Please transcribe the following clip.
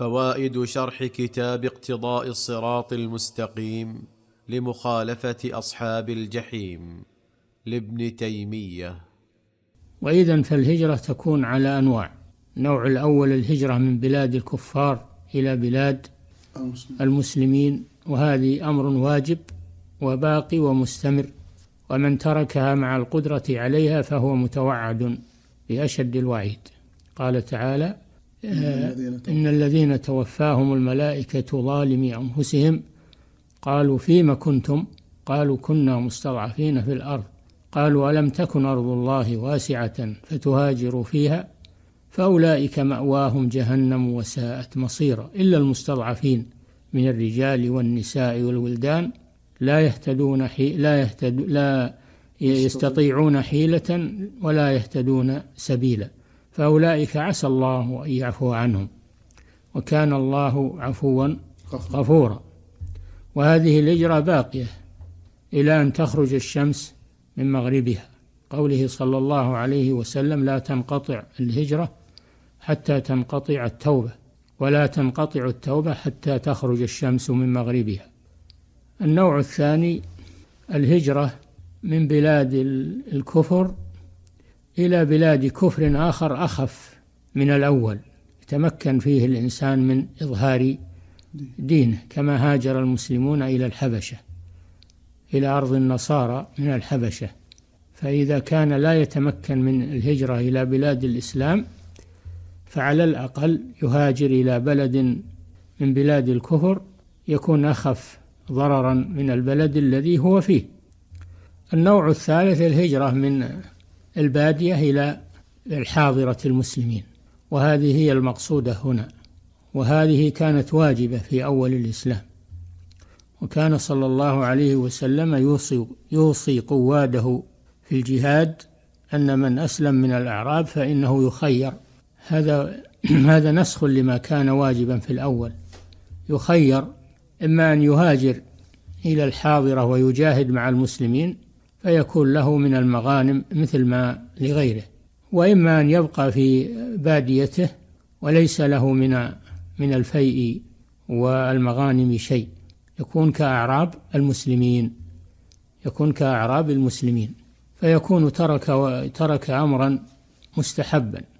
فوائد شرح كتاب اقتضاء الصراط المستقيم لمخالفه اصحاب الجحيم لابن تيميه واذا فالهجره تكون على انواع النوع الاول الهجره من بلاد الكفار الى بلاد المسلمين وهذه امر واجب وباقي ومستمر ومن تركها مع القدره عليها فهو متوعد باشد الوعيد قال تعالى إن الذين توفاهم الملائكة ظالمي أنفسهم قالوا فيم كنتم قالوا كنا مستضعفين في الأرض قالوا ألم تكن أرض الله واسعة فتهاجروا فيها فأولئك مأواهم جهنم وساءت مصيرا إلا المستضعفين من الرجال والنساء والولدان لا يهتدون حي لا يهتد لا يستطيعون حيلة ولا يهتدون سبيلا فأولئك عسى الله أن يعفو عنهم وكان الله عفوا غفورا وهذه الهجرة باقية إلى أن تخرج الشمس من مغربها قوله صلى الله عليه وسلم لا تنقطع الهجرة حتى تنقطع التوبة ولا تنقطع التوبة حتى تخرج الشمس من مغربها النوع الثاني الهجرة من بلاد الكفر إلى بلاد كفر آخر أخف من الأول يتمكن فيه الإنسان من إظهار دينه كما هاجر المسلمون إلى الحبشة إلى أرض النصارى من الحبشة فإذا كان لا يتمكن من الهجرة إلى بلاد الإسلام فعلى الأقل يهاجر إلى بلد من بلاد الكفر يكون أخف ضررا من البلد الذي هو فيه النوع الثالث الهجرة من البادية إلى الحاضرة المسلمين وهذه هي المقصودة هنا وهذه كانت واجبة في أول الإسلام وكان صلى الله عليه وسلم يوصي, يوصي قواده في الجهاد أن من أسلم من الأعراب فإنه يخير هذا هذا نسخ لما كان واجبا في الأول يخير إما أن يهاجر إلى الحاضرة ويجاهد مع المسلمين فيكون له من المغانم مثل ما لغيره وإما أن يبقى في باديته وليس له من من الفيء والمغانم شيء يكون كأعراب المسلمين يكون كأعراب المسلمين فيكون ترك ترك أمرا مستحبا